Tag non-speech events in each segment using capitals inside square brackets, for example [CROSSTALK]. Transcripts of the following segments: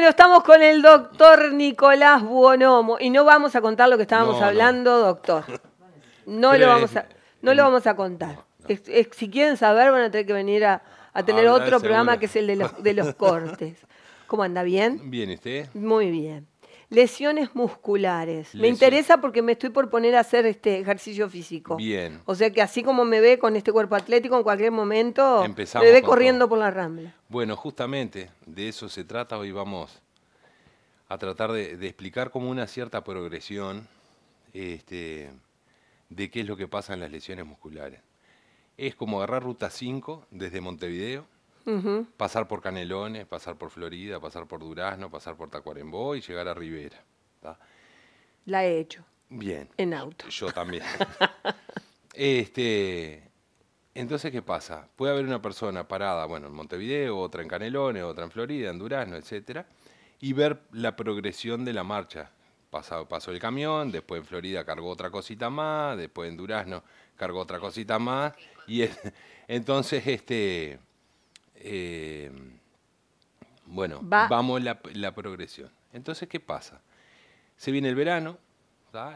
Bueno, estamos con el doctor Nicolás Buonomo y no vamos a contar lo que estábamos hablando, doctor. No lo vamos a, no lo vamos a contar. si quieren saber, van a tener que venir a, tener otro programa que es el de los, de los [LAUGHS] cortes. ¿Cómo anda? ¿Bien? Bien, ¿y usted? Muy bien lesiones musculares. Me interesa porque me estoy por poner a hacer este ejercicio físico. Bien. O sea que así como me ve con este cuerpo atlético, en cualquier momento me ve corriendo por la rambla. Bueno, justamente de eso se trata. Hoy vamos a tratar de, explicar como una cierta progresión este, de qué es lo que pasa en las lesiones musculares. Es como agarrar ruta 5 desde Montevideo pasar por Canelones, pasar por Florida, pasar por Durazno, pasar por Tacuarembó y llegar a Rivera. La he hecho. Bien. En auto. Yo también. este, entonces, ¿qué pasa? Puede haber una persona parada, bueno, en Montevideo, otra en Canelones, otra en Florida, en Durazno, etcétera, y ver la progresión de la marcha. pasó el camión, después en Florida cargó otra cosita más, después en Durazno cargó otra cosita más, y entonces este eh, bueno, vamos la, la progresión. Entonces, ¿qué pasa? Se viene el verano,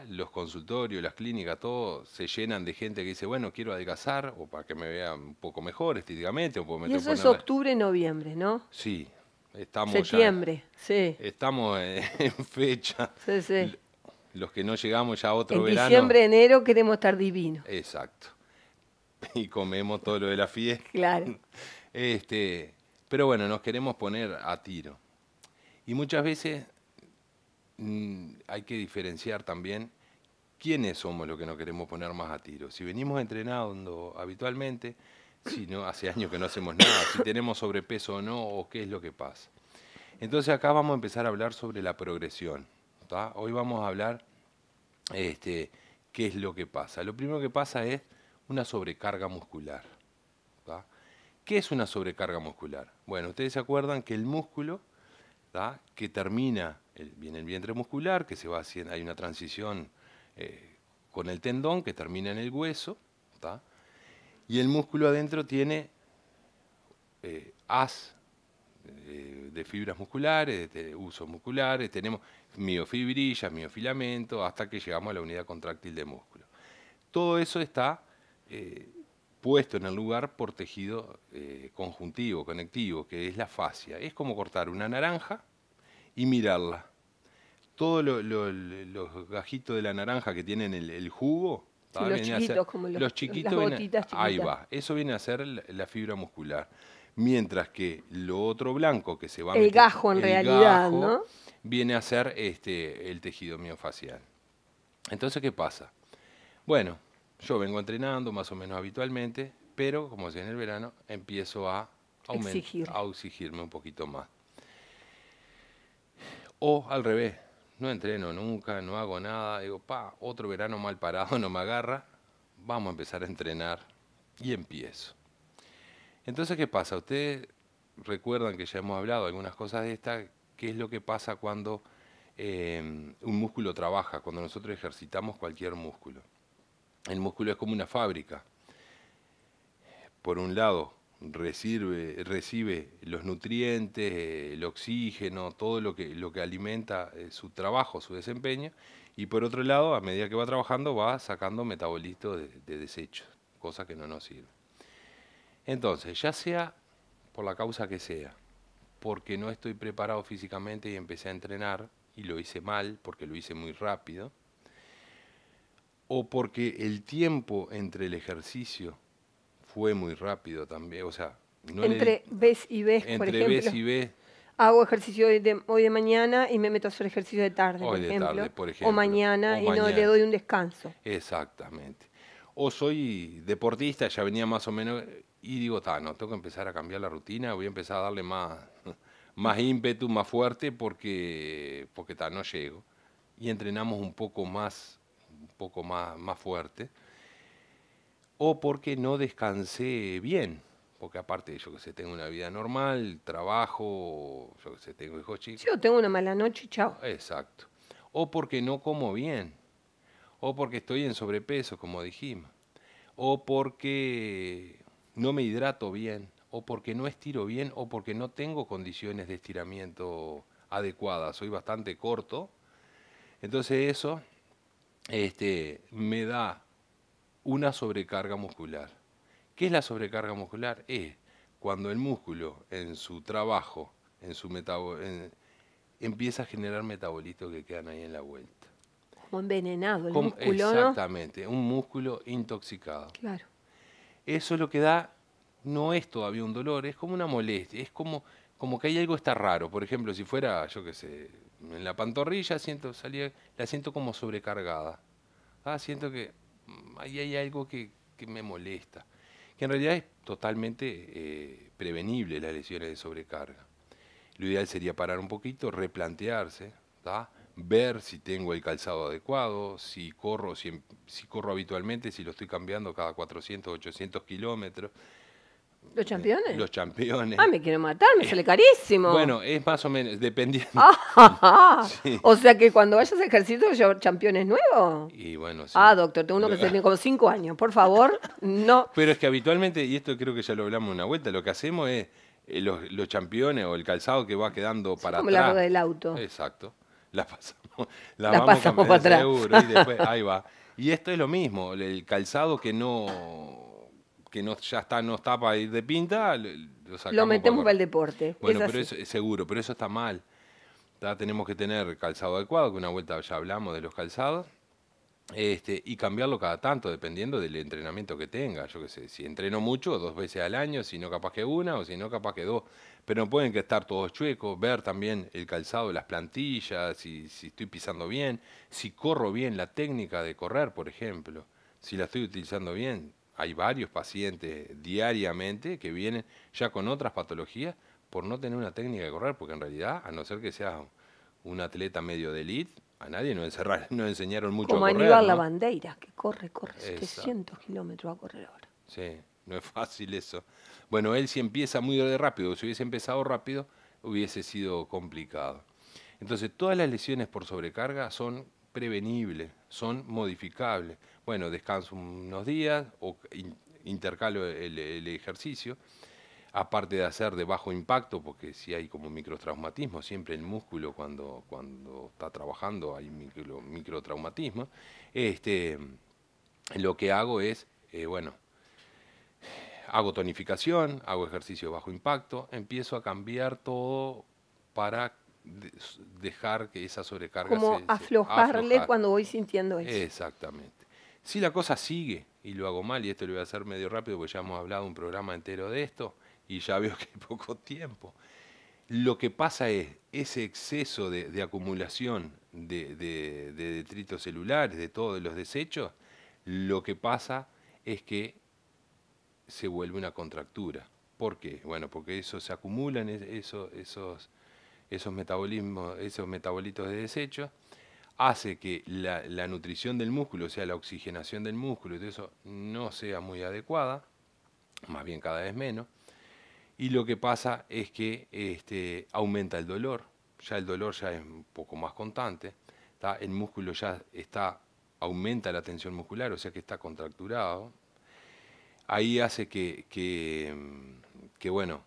los consultorios, las clínicas, todo se llenan de gente que dice, bueno, quiero adelgazar o para que me vea un poco mejor estéticamente. y eso es octubre, noviembre, ¿no? Sí, estamos Septiembre, sí. Estamos en [LAUGHS] fecha. Sí, sí. Los que no llegamos ya a otro en verano. diciembre, enero queremos estar divinos. Exacto. [LAUGHS] Y comemos todo lo de la fiesta. Claro. Este, pero bueno, nos queremos poner a tiro. Y muchas veces mm, hay que diferenciar también quiénes somos los que nos queremos poner más a tiro. Si venimos entrenando habitualmente, si no, hace años que no hacemos nada, si tenemos sobrepeso o no, o qué es lo que pasa. Entonces acá vamos a empezar a hablar sobre la progresión. Hoy vamos a hablar este, qué es lo que pasa. Lo primero que pasa es una sobrecarga muscular. ¿Qué es una sobrecarga muscular? Bueno, ustedes se acuerdan que el músculo que termina en el vientre muscular, que se va haciendo, hay una transición eh, con el tendón que termina en el hueso, y el músculo adentro tiene eh, as eh, de fibras musculares, de, usos musculares, tenemos miofibrillas, miofilamentos, hasta que llegamos a la unidad contráctil de músculo. Todo eso está puesto en el lugar por tejido eh, conjuntivo, conectivo, que es la fascia. Es como cortar una naranja y mirarla. Todos los gajitos de la naranja que tienen el, jugo, los, chiquitos, ahí va. Eso viene a ser la, fibra muscular. Mientras que lo otro blanco que se va a El gajo en realidad, ¿no? Viene a ser este, el tejido miofacial. Entonces, ¿qué pasa? Bueno, yo vengo entrenando más o menos habitualmente, pero como decía en el verano, empiezo a, exigirme un poquito más. O al revés, no entreno nunca, no hago nada, digo, pa, otro verano mal parado [LAUGHS] no me agarra, vamos a empezar a entrenar y empiezo. Entonces, ¿qué pasa? Ustedes recuerdan que ya hemos hablado algunas cosas de esta, qué es lo que pasa cuando eh, un músculo trabaja, cuando nosotros ejercitamos cualquier músculo. El músculo es como una fábrica. Por un lado, recibe, los nutrientes, el oxígeno, todo lo que, lo que alimenta eh, su trabajo, su desempeño. Y por otro lado, a medida que va trabajando, va sacando metabolitos de, desechos, cosa que no nos sirve. Entonces, ya sea por la causa que sea, porque no estoy preparado físicamente y empecé a entrenar y lo hice mal porque lo hice muy rápido, o porque el tiempo entre el ejercicio fue muy rápido también, o sea, no entre ves y vez por ejemplo. Ves y ves. Hago ejercicio hoy de, mañana y me meto a hacer ejercicio de tarde, hoy por, de ejemplo, tarde por, ejemplo, O mañana y no le doy un descanso. Exactamente. O soy deportista, ya venía más o menos, y digo, está, no, tengo que empezar a cambiar la rutina, voy a empezar a darle más, [LAUGHS] más ímpetu, más fuerte, porque, porque no llego. Y entrenamos un poco más poco más, más fuerte, o porque no descansé bien, porque aparte yo que sé, tengo una vida normal, trabajo, yo que sé, tengo hijos chicos. Yo tengo una mala noche chao. Exacto. O porque no como bien, o porque estoy en sobrepeso, como dijimos, o porque no me hidrato bien, o porque no estiro bien, o porque no tengo condiciones de estiramiento adecuadas, soy bastante corto. Entonces eso este, me da una sobrecarga muscular. ¿Qué es la sobrecarga muscular? Es eh, cuando el músculo en su trabajo, en su empieza a generar metabolitos que quedan ahí en la vuelta. Como envenenado el músculo. Exactamente, un músculo intoxicado. Claro. Eso lo que da no es todavía un dolor, es como una molestia, es como, como que hay algo está raro. Por ejemplo, si fuera, yo qué sé, en la pantorrilla, siento, la siento como sobrecargada. Ah, siento que mm, ahí hay algo que, me molesta. Que en realidad es totalmente eh, prevenible las lesiones de sobrecarga. Lo ideal sería parar un poquito, replantearse, ver si tengo el calzado adecuado, si corro, si, em, corro habitualmente, si lo estoy cambiando cada 400, 800 kilómetros ¿Los eh, championes? Los championes. Ah, me quiero matar, me eh, sale carísimo. Bueno, es más o menos, dependiendo. Ah, [LAUGHS] o sea que cuando vayas a ejercicio, yo championes nuevos. Y bueno, sí. Ah, doctor, tengo uno que tiene como cinco años, por favor, [LAUGHS] no. Pero es que habitualmente, y esto creo que ya lo hablamos una vuelta, lo que hacemos es eh, los, los championes o el calzado que va quedando para atrás. Como la rueda del auto. Exacto. La pasamos, la, [LAUGHS] vamos pasamos para atrás. Seguro, y después, ahí va. Y esto es lo mismo, el calzado que no que no, ya está, no está para ir de pinta, lo, sacamos lo metemos para, el deporte. Bueno, pero eso, seguro, pero eso está mal. Tenemos que tener calzado adecuado, que una vuelta ya hablamos de los calzados. Este, y cambiarlo cada tanto, dependiendo del entrenamiento que tenga. Yo qué sé, si entreno mucho, dos veces al año, si no capaz que una, o si no capaz que dos. Pero no pueden que estar todos chuecos, ver también el calzado, las plantillas, si, si estoy pisando bien, si corro bien la técnica de correr, por ejemplo, si la estoy utilizando bien, hay varios pacientes diariamente que vienen ya con otras patologías por no tener una técnica de correr, porque en realidad, a no ser que sea un atleta medio de elite, a nadie nos, [LAUGHS] enseñaron mucho a correr. Como la bandera, que corre, corre 600 kilómetros a correr ahora. Sí, no es fácil eso. Bueno, él si empieza muy rápido, si hubiese empezado rápido, hubiese sido complicado. Entonces, todas las lesiones por sobrecarga son prevenibles, son modificables bueno, descanso unos días o intercalo el, ejercicio, aparte de hacer de bajo impacto, porque si hay como microtraumatismo, siempre el músculo cuando, cuando está trabajando hay micro, microtraumatismo, este, lo que hago es, eh, bueno, hago tonificación, hago ejercicio de bajo impacto, empiezo a cambiar todo para dejar que esa sobrecarga como aflojarle cuando voy sintiendo eso. Exactamente. Si la cosa sigue y lo hago mal, y esto lo voy a hacer medio rápido porque ya hemos hablado un programa entero de esto y ya veo [LAUGHS] que hay poco tiempo, lo que pasa es ese exceso de, acumulación de, detritos celulares, de todos los desechos, lo que pasa es que se vuelve una contractura. ¿Por qué? Bueno, porque eso se acumulan, metabolismos, esos metabolitos de desechos, hace que la, nutrición del músculo, o sea, la oxigenación del músculo y todo eso, no sea muy adecuada, más bien cada vez menos. Y lo que pasa es que este, aumenta el dolor, ya el dolor ya es un poco más constante, el músculo ya está, aumenta la tensión muscular, o sea que está contracturado. Ahí hace que, que bueno,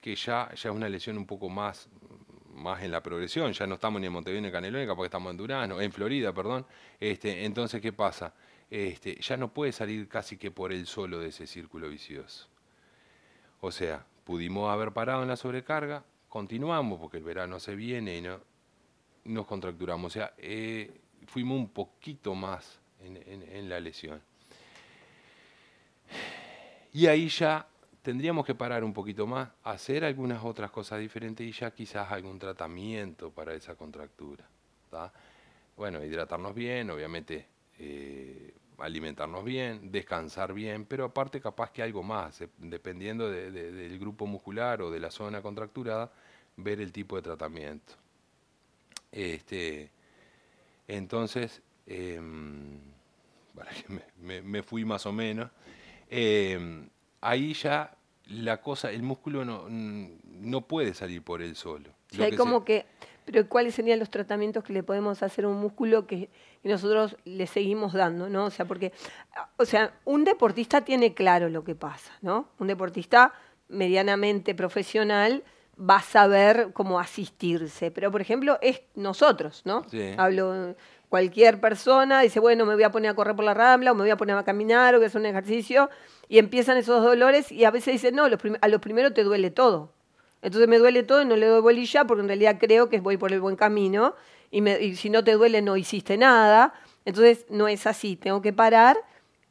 que ya, ya es una lesión un poco más más en la progresión, ya no estamos ni en Montevideo ni en Canelónica, porque estamos en Durano, en Florida, perdón. Este, entonces, ¿qué pasa? Este, ya no puede salir casi que por el solo de ese círculo vicioso. O sea, pudimos haber parado en la sobrecarga, continuamos porque el verano se viene y no, nos contracturamos. O sea, eh, fuimos un poquito más en, en la lesión. Y ahí ya tendríamos que parar un poquito más, hacer algunas otras cosas diferentes y ya quizás algún tratamiento para esa contractura. Bueno, hidratarnos bien, obviamente eh, alimentarnos bien, descansar bien, pero aparte capaz que algo más, eh, dependiendo del grupo muscular o de la zona contracturada, ver el tipo de tratamiento. Este, entonces, em, [LAUGHS] me, fui más o menos em, ahí ya la cosa, el músculo no, mm, puede salir por él solo. O como que, pero ¿cuáles serían los tratamientos que le podemos hacer a un músculo que, nosotros le seguimos dando, no? O sea, porque, o sea, un deportista tiene claro lo que pasa, ¿no? Un deportista medianamente profesional va a saber cómo asistirse, pero por ejemplo es nosotros, ¿no? Sí. Hablo cualquier persona dice, bueno, me voy a poner a correr por la rambla, o me voy a poner a caminar, o que es un ejercicio, y empiezan esos dolores, y a veces dicen, no, a los primeros te duele todo. Entonces me duele todo y no le doy bolilla, porque en realidad creo que voy por el buen camino, y, si no te duele no hiciste nada. Entonces no es así, tengo que parar,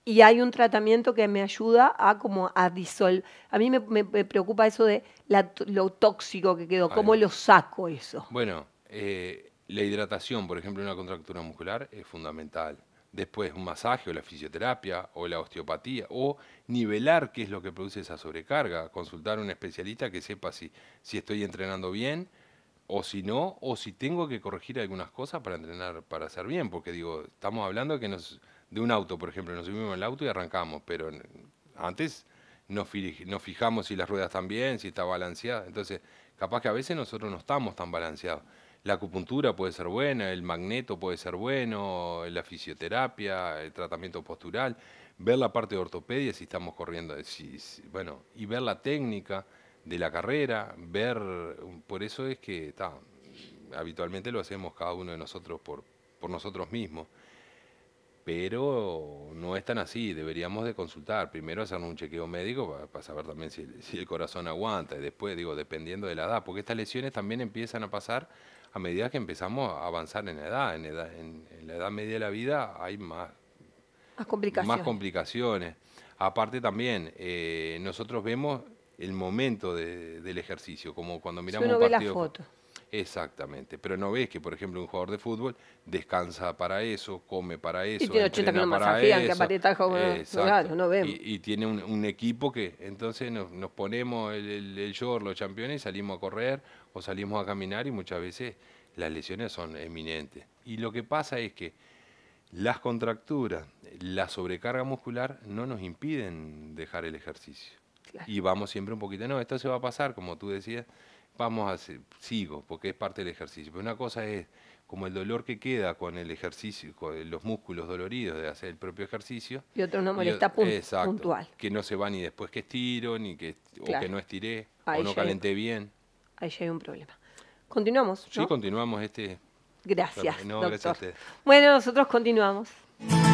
y hay un tratamiento que me ayuda a como a disolver. A mí me, preocupa eso de la, lo tóxico que quedó, cómo lo saco eso. Bueno, eh, la hidratación, por ejemplo, en una contractura muscular es fundamental. Después un masaje o la fisioterapia o la osteopatía o nivelar qué es lo que produce esa sobrecarga, consultar a un especialista que sepa si, si estoy entrenando bien o si no, o si tengo que corregir algunas cosas para entrenar, para hacer bien, porque digo, estamos hablando que de un auto, por ejemplo, nos subimos al auto y arrancamos, pero antes nos, nos fijamos si las ruedas están bien, si está balanceada, entonces capaz que a veces nosotros no estamos tan balanceados la acupuntura puede ser buena, el magneto puede ser bueno, la fisioterapia, el tratamiento postural, ver la parte de ortopedia si estamos corriendo, si, bueno, y ver la técnica de la carrera, ver, por eso es que habitualmente lo hacemos cada uno de nosotros por nosotros mismos pero no es tan así, deberíamos de consultar, primero hacer un chequeo médico para, saber también si, el corazón aguanta y después, digo, dependiendo de la edad, porque estas lesiones también empiezan a pasar a medida que empezamos a avanzar en la edad, en, en, la edad media de la vida hay más, complicaciones. más complicaciones. Aparte también, eh, nosotros vemos el momento del ejercicio, como cuando miramos un partido... foto Exactamente, pero no ves que, por ejemplo, un jugador de fútbol descansa para eso, come para eso. Y tiene 80 no vemos. Y, tiene un, equipo que entonces nos, ponemos el, el, short, los campeones, salimos a correr o salimos a caminar y muchas veces las lesiones son eminentes. Y lo que pasa es que las contracturas, la sobrecarga muscular no nos impiden dejar el ejercicio. Y vamos siempre un poquito, no, esto se va a pasar, como tú decías vamos a hacer, sigo, porque es parte del ejercicio. Pero una cosa es como el dolor que queda con el ejercicio, con los músculos doloridos de hacer el propio ejercicio. Y otro no molesta puntual. Que no se va ni después que estiro, ni que, o que no estiré, o no calenté bien. Ahí ya hay un problema. Continuamos. Sí, continuamos este. Gracias. bueno, nosotros continuamos.